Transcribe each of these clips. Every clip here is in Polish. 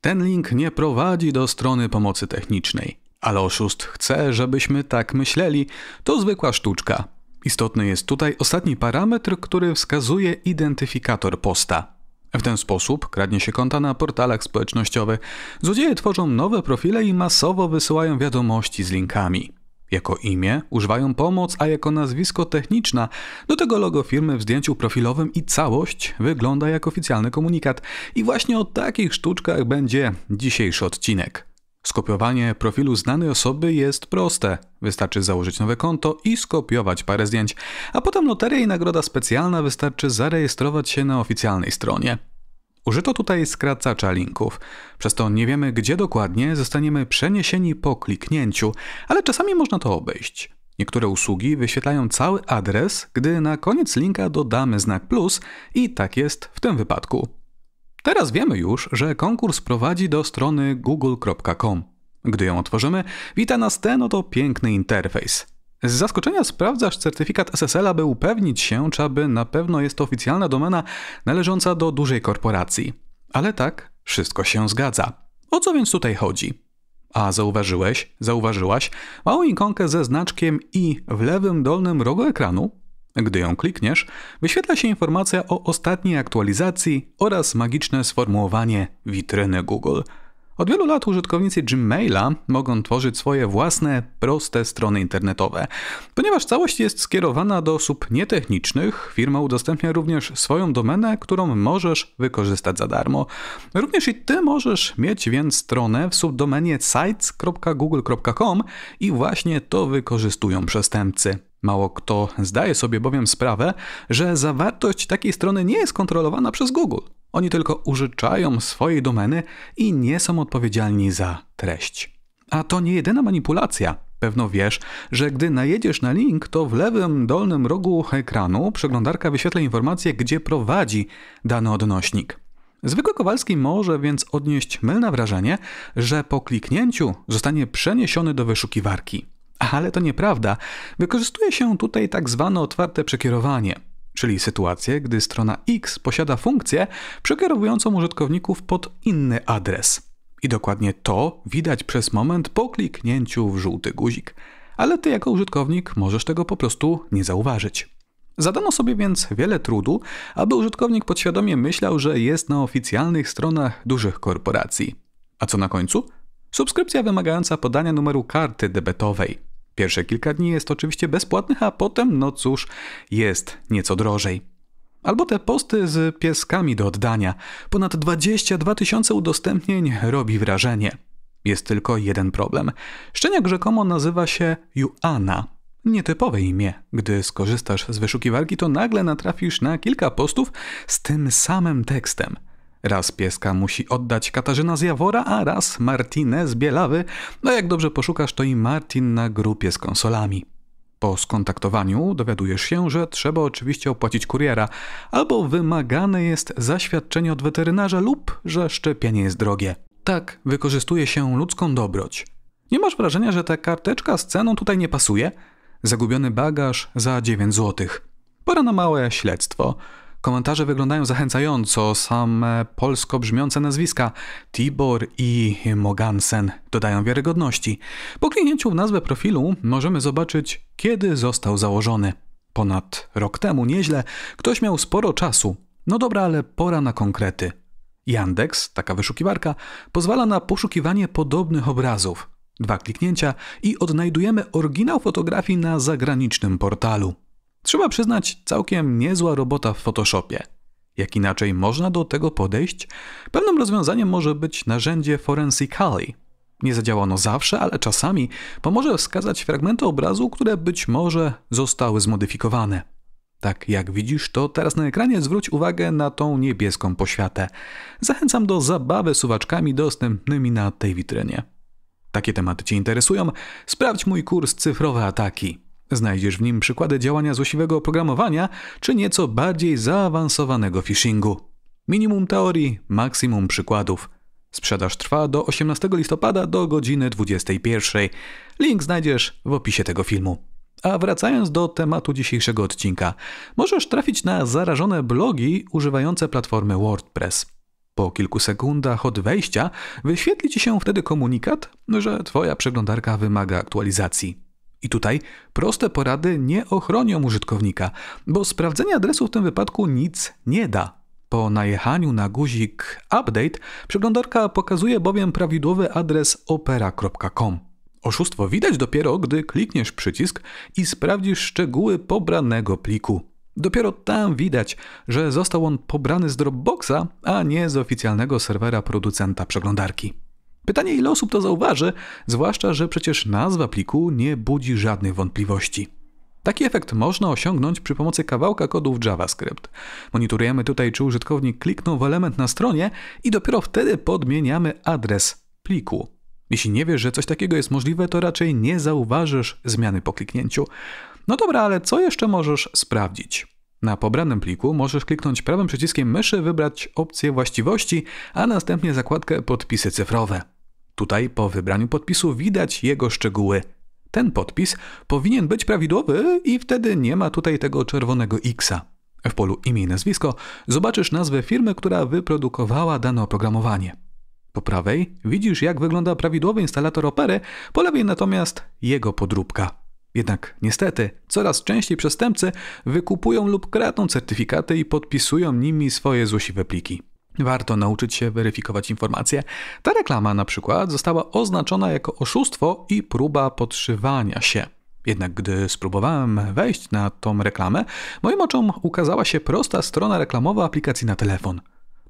Ten link nie prowadzi do strony pomocy technicznej, ale oszust chce, żebyśmy tak myśleli. To zwykła sztuczka. Istotny jest tutaj ostatni parametr, który wskazuje identyfikator posta. W ten sposób kradnie się konta na portalach społecznościowych. Złodzieje tworzą nowe profile i masowo wysyłają wiadomości z linkami. Jako imię używają pomoc, a jako nazwisko techniczna. Do tego logo firmy w zdjęciu profilowym i całość wygląda jak oficjalny komunikat. I właśnie o takich sztuczkach będzie dzisiejszy odcinek. Skopiowanie profilu znanej osoby jest proste. Wystarczy założyć nowe konto i skopiować parę zdjęć, a potem loteria i nagroda specjalna wystarczy zarejestrować się na oficjalnej stronie. Użyto tutaj skracacza linków, przez to nie wiemy gdzie dokładnie zostaniemy przeniesieni po kliknięciu, ale czasami można to obejść. Niektóre usługi wyświetlają cały adres, gdy na koniec linka dodamy znak plus i tak jest w tym wypadku. Teraz wiemy już, że konkurs prowadzi do strony google.com. Gdy ją otworzymy, wita nas ten oto piękny interfejs. Z zaskoczenia sprawdzasz certyfikat SSL, aby upewnić się, czy aby na pewno jest to oficjalna domena należąca do dużej korporacji. Ale tak, wszystko się zgadza. O co więc tutaj chodzi? A zauważyłeś, zauważyłaś małą ikonkę ze znaczkiem i w lewym dolnym rogu ekranu? Gdy ją klikniesz, wyświetla się informacja o ostatniej aktualizacji oraz magiczne sformułowanie witryny Google – od wielu lat użytkownicy Gmaila mogą tworzyć swoje własne, proste strony internetowe. Ponieważ całość jest skierowana do osób nietechnicznych, firma udostępnia również swoją domenę, którą możesz wykorzystać za darmo. Również i ty możesz mieć więc stronę w subdomenie sites.google.com i właśnie to wykorzystują przestępcy. Mało kto zdaje sobie bowiem sprawę, że zawartość takiej strony nie jest kontrolowana przez Google. Oni tylko użyczają swojej domeny i nie są odpowiedzialni za treść. A to nie jedyna manipulacja. Pewno wiesz, że gdy najedziesz na link, to w lewym dolnym rogu ekranu przeglądarka wyświetla informację, gdzie prowadzi dany odnośnik. Zwykły Kowalski może więc odnieść mylne wrażenie, że po kliknięciu zostanie przeniesiony do wyszukiwarki. Ale to nieprawda. Wykorzystuje się tutaj tak zwane otwarte przekierowanie czyli sytuację, gdy strona X posiada funkcję przekierowującą użytkowników pod inny adres. I dokładnie to widać przez moment po kliknięciu w żółty guzik, ale ty jako użytkownik możesz tego po prostu nie zauważyć. Zadano sobie więc wiele trudu, aby użytkownik podświadomie myślał, że jest na oficjalnych stronach dużych korporacji. A co na końcu? Subskrypcja wymagająca podania numeru karty debetowej. Pierwsze kilka dni jest oczywiście bezpłatnych, a potem, no cóż, jest nieco drożej. Albo te posty z pieskami do oddania. Ponad 22 tysiące udostępnień robi wrażenie. Jest tylko jeden problem. Szczeniak rzekomo nazywa się Juana. Nietypowe imię. Gdy skorzystasz z wyszukiwarki, to nagle natrafisz na kilka postów z tym samym tekstem – Raz pieska musi oddać Katarzyna z Jawora, a raz Martinę z Bielawy. No jak dobrze poszukasz, to i Martin na grupie z konsolami. Po skontaktowaniu dowiadujesz się, że trzeba oczywiście opłacić kuriera, albo wymagane jest zaświadczenie od weterynarza lub że szczepienie jest drogie. Tak wykorzystuje się ludzką dobroć. Nie masz wrażenia, że ta karteczka z ceną tutaj nie pasuje? Zagubiony bagaż za 9 zł. Pora na małe śledztwo. Komentarze wyglądają zachęcająco, same polsko brzmiące nazwiska Tibor i Mogansen dodają wiarygodności. Po kliknięciu w nazwę profilu możemy zobaczyć, kiedy został założony. Ponad rok temu, nieźle, ktoś miał sporo czasu. No dobra, ale pora na konkrety. Yandex, taka wyszukiwarka, pozwala na poszukiwanie podobnych obrazów. Dwa kliknięcia i odnajdujemy oryginał fotografii na zagranicznym portalu. Trzeba przyznać, całkiem niezła robota w Photoshopie. Jak inaczej można do tego podejść? Pewnym rozwiązaniem może być narzędzie Forensicali. Nie zadziała ono zawsze, ale czasami pomoże wskazać fragmenty obrazu, które być może zostały zmodyfikowane. Tak jak widzisz, to teraz na ekranie zwróć uwagę na tą niebieską poświatę. Zachęcam do zabawy suwaczkami dostępnymi na tej witrynie. Takie tematy Cię interesują? Sprawdź mój kurs Cyfrowe Ataki. Znajdziesz w nim przykłady działania złośliwego oprogramowania czy nieco bardziej zaawansowanego phishingu. Minimum teorii, maksimum przykładów. Sprzedaż trwa do 18 listopada do godziny 21. Link znajdziesz w opisie tego filmu. A wracając do tematu dzisiejszego odcinka, możesz trafić na zarażone blogi używające platformy WordPress. Po kilku sekundach od wejścia wyświetli ci się wtedy komunikat, że Twoja przeglądarka wymaga aktualizacji. I tutaj proste porady nie ochronią użytkownika, bo sprawdzenie adresu w tym wypadku nic nie da. Po najechaniu na guzik Update przeglądarka pokazuje bowiem prawidłowy adres opera.com. Oszustwo widać dopiero, gdy klikniesz przycisk i sprawdzisz szczegóły pobranego pliku. Dopiero tam widać, że został on pobrany z Dropboxa, a nie z oficjalnego serwera producenta przeglądarki. Pytanie, ile osób to zauważy, zwłaszcza, że przecież nazwa pliku nie budzi żadnych wątpliwości. Taki efekt można osiągnąć przy pomocy kawałka kodu w JavaScript. Monitorujemy tutaj, czy użytkownik kliknął w element na stronie i dopiero wtedy podmieniamy adres pliku. Jeśli nie wiesz, że coś takiego jest możliwe, to raczej nie zauważysz zmiany po kliknięciu. No dobra, ale co jeszcze możesz sprawdzić? Na pobranym pliku możesz kliknąć prawym przyciskiem myszy, wybrać opcję właściwości, a następnie zakładkę podpisy cyfrowe. Tutaj po wybraniu podpisu widać jego szczegóły. Ten podpis powinien być prawidłowy i wtedy nie ma tutaj tego czerwonego x W polu imię i nazwisko zobaczysz nazwę firmy, która wyprodukowała dane oprogramowanie. Po prawej widzisz, jak wygląda prawidłowy instalator opery, po lewej natomiast jego podróbka. Jednak niestety coraz częściej przestępcy wykupują lub kradną certyfikaty i podpisują nimi swoje złośliwe pliki. Warto nauczyć się weryfikować informacje. Ta reklama na przykład została oznaczona jako oszustwo i próba podszywania się. Jednak gdy spróbowałem wejść na tą reklamę, moim oczom ukazała się prosta strona reklamowa aplikacji na telefon.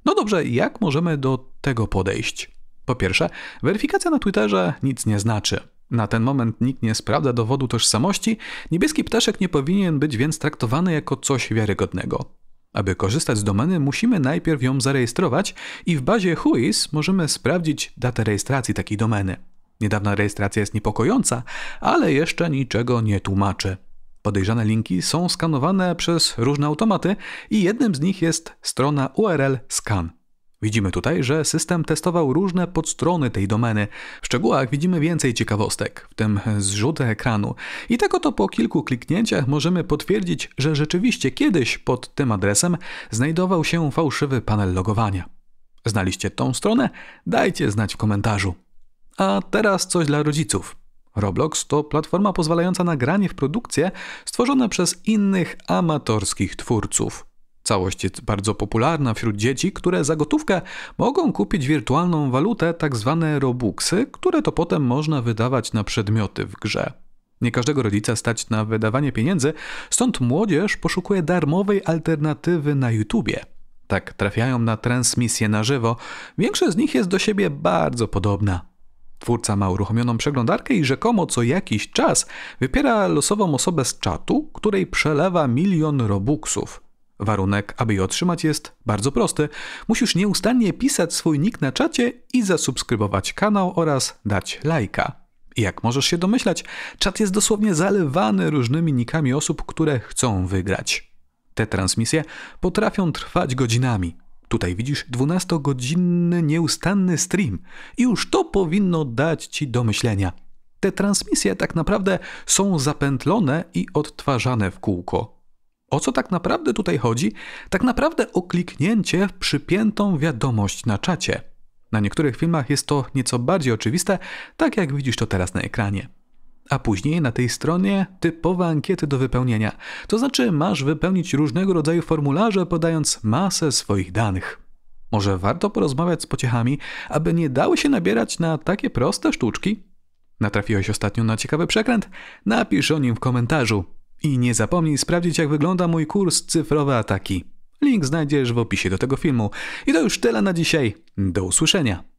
No dobrze, jak możemy do tego podejść? Po pierwsze, weryfikacja na Twitterze nic nie znaczy. Na ten moment nikt nie sprawdza dowodu tożsamości, niebieski ptaszek nie powinien być więc traktowany jako coś wiarygodnego. Aby korzystać z domeny, musimy najpierw ją zarejestrować i w bazie Whois możemy sprawdzić datę rejestracji takiej domeny. Niedawna rejestracja jest niepokojąca, ale jeszcze niczego nie tłumaczy. Podejrzane linki są skanowane przez różne automaty i jednym z nich jest strona URL Scan. Widzimy tutaj, że system testował różne podstrony tej domeny. W szczegółach widzimy więcej ciekawostek, w tym zrzuty ekranu. I tak oto po kilku kliknięciach możemy potwierdzić, że rzeczywiście kiedyś pod tym adresem znajdował się fałszywy panel logowania. Znaliście tą stronę? Dajcie znać w komentarzu. A teraz coś dla rodziców. Roblox to platforma pozwalająca na granie w produkcje stworzone przez innych amatorskich twórców. Całość jest bardzo popularna wśród dzieci, które za gotówkę mogą kupić wirtualną walutę, tak zwane robuxy, które to potem można wydawać na przedmioty w grze. Nie każdego rodzica stać na wydawanie pieniędzy, stąd młodzież poszukuje darmowej alternatywy na YouTubie. Tak trafiają na transmisje na żywo. Większość z nich jest do siebie bardzo podobna. Twórca ma uruchomioną przeglądarkę i rzekomo co jakiś czas wypiera losową osobę z czatu, której przelewa milion robuxów. Warunek, aby je otrzymać, jest bardzo prosty. Musisz nieustannie pisać swój nick na czacie i zasubskrybować kanał oraz dać lajka. I jak możesz się domyślać, czat jest dosłownie zalewany różnymi nikami osób, które chcą wygrać. Te transmisje potrafią trwać godzinami. Tutaj widzisz 12-godzinny nieustanny stream i już to powinno dać ci do myślenia. Te transmisje tak naprawdę są zapętlone i odtwarzane w kółko. O co tak naprawdę tutaj chodzi? Tak naprawdę o kliknięcie w przypiętą wiadomość na czacie. Na niektórych filmach jest to nieco bardziej oczywiste, tak jak widzisz to teraz na ekranie. A później na tej stronie typowe ankiety do wypełnienia. To znaczy masz wypełnić różnego rodzaju formularze podając masę swoich danych. Może warto porozmawiać z pociechami, aby nie dały się nabierać na takie proste sztuczki? Natrafiłeś ostatnio na ciekawy przekręt? Napisz o nim w komentarzu. I nie zapomnij sprawdzić, jak wygląda mój kurs Cyfrowe Ataki. Link znajdziesz w opisie do tego filmu. I to już tyle na dzisiaj. Do usłyszenia.